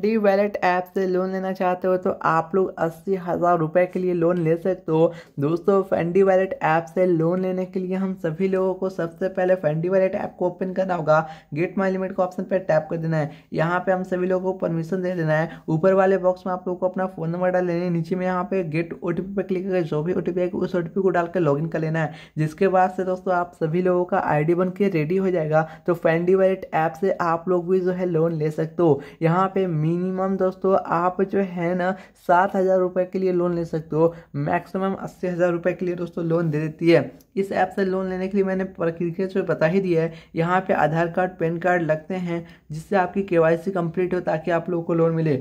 D wallet app से loan लेना चाहते हो तो आप लोग अस्सी हज़ार रुपये के लिए लोन ले सकते हो दोस्तों फंडी वैलेट ऐप से लोन लेने के लिए हम सभी लोगों को सबसे पहले फंडी वैलेट ऐप को ओपन करना होगा गेट माई लिमिट को ऑप्शन पर टैप कर देना है यहाँ पे हम सभी लोगों को परमिशन दे देना है ऊपर वाले बॉक्स में आप लोग को अपना फ़ोन नंबर डाल लेना है नीचे में यहाँ पे गेट ओ टी पर क्लिक करके जो भी ओ टी आएगी उस ओ टी को डाल कर इन कर लेना है जिसके बाद से दोस्तों आप सभी लोगों का आई डी बन के रेडी हो जाएगा तो फंडी वैलेट ऐप से आप लोग भी जो है लोन ले सकते हो यहाँ पे मिनिमम दोस्तों आप जो है ना सात हज़ार रुपये के लिए लोन ले सकते हो मैक्सिमम अस्सी हज़ार रुपये के लिए दोस्तों लोन दे देती है इस ऐप से लोन लेने के लिए मैंने प्रक्रिया से बता ही दिया है यहाँ पे आधार कार्ड पैन कार्ड लगते हैं जिससे आपकी के वाई कंप्लीट हो ताकि आप लोगों को लोन मिले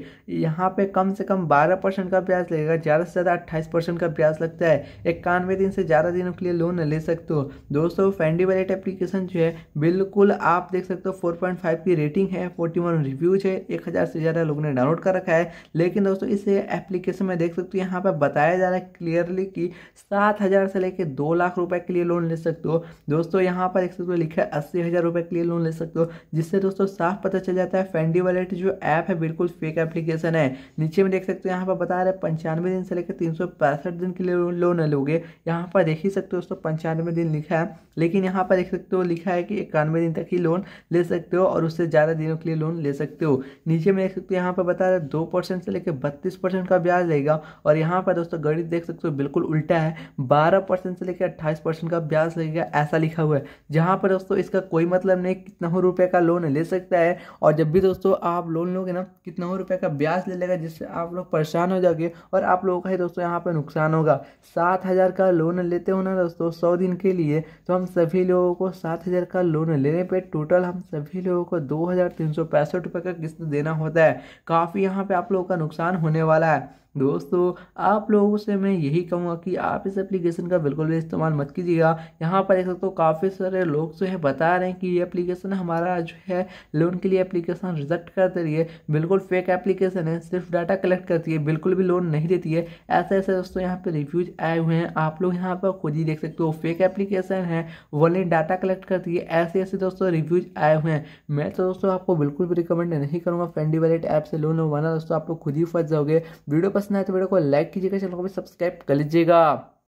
यहाँ पे कम से कम बारह परसेंट का ब्याज लगेगा ज़्यादा से ज़्यादा अट्ठाईस परसेंट का ब्याज लगता है इक्यानवे दिन से ज़्यादा दिनों के लिए लोन ले सकते हो दोस्तों फैंडी वैलेट एप्लीकेशन जो है बिल्कुल आप देख सकते हो फोर पॉइंट फाइव की रेटिंग है फोर्टी वन रिव्यूज है एक हज़ार से ज़्यादा लोगों ने डाउनलोड कर रखा है लेकिन दोस्तों इस एप्लीकेशन में देख सकते हो यहाँ पर बताया जा रहा है क्लियरली कि सात हज़ार से लेकर दो लाख रुपए के लिए लोन ले सकते हो दोस्तों यहाँ पर एक सकते लिखा है अस्सी हज़ार रुपये के लिए लोन ले सकते हो जिससे दोस्तों साफ पता चल जाता है फैंडी वॉलेट जो ऐप है बिल्कुल फेक एप्लीकेशन है नीचे में देख सकते हो यहाँ पर बता रहे पंचानवे दिन से लेकर तीन दिन के लिए लोन लोगे यहाँ पर देख ही सकते हो दोस्तों पंचानवे दिन लिखा है लेकिन यहाँ पर देख सकते हो लिखा है कि इक्यानवे दिन तक ही लोन ले सकते हो और उससे ज़्यादा दिनों के लिए लोन ले सकते हो नीचे में देख सकते हो यहाँ पर बता रहे दो परसेंट से लेकर बत्तीस परसेंट का ब्याज लेगा और यहाँ पर दोस्तों गणित देख सकते हो बिल्कुल उल्टा है बारह परसेंट से लेकर अट्ठाईस परसेंट का ब्याज लगेगा ऐसा लिखा हुआ है जहाँ पर दोस्तों इसका कोई मतलब नहीं कितना रुपये का लोन ले सकता है और जब भी दोस्तों आप लोन लोगे ना कितना रुपये का ब्याज ले लेगा जिससे आप लोग परेशान हो जाओगे और आप लोगों का ही दोस्तों यहाँ पर नुकसान होगा सात हज़ार का लोन लेते हो ना दोस्तों सौ दिन के लिए तो हम सभी लोगों को सात हज़ार का लोन लेने पर टोटल हम सभी लोगों को दो हज़ार तीन सौ पैंसठ रुपये का किस्त देना होता है सकता है काफ़ी यहाँ पे आप लोगों का नुकसान होने वाला है दोस्तों आप लोगों से मैं यही कहूँगा कि आप इस एप्लीकेशन का बिल्कुल भी इस्तेमाल मत कीजिएगा यहाँ पर देख सकते हो काफ़ी सारे लोग जो है बता रहे हैं कि ये एप्लीकेशन हमारा जो है लोन के लिए एप्लीकेशन रिजेक्ट कर दे रही है बिल्कुल फेक एप्लीकेशन है सिर्फ डाटा कलेक्ट करती है बिल्कुल भी लोन नहीं देती है ऐसे ऐसे दोस्तों यहाँ पर रिव्यूज आए हुए हैं आप लोग यहाँ पर खुद ही देख सकते हो फेक एप्लीकेशन है वन डाटा कलेक्ट करती है ऐसे ऐसे दोस्तों रिव्यूज आए हुए हैं मैं तो दोस्तों आपको बिल्कुल भी रिकमेंड नहीं करूँगा फ्रेंडी वैलेट ऐप से लोन लगवाना दोस्तों आप लोग खुद ही फंस जाओगे वीडियो पसंद आए तो वीडियो को लाइक कीजिएगा चैनल को भी सब्सक्राइब कर लीजिएगा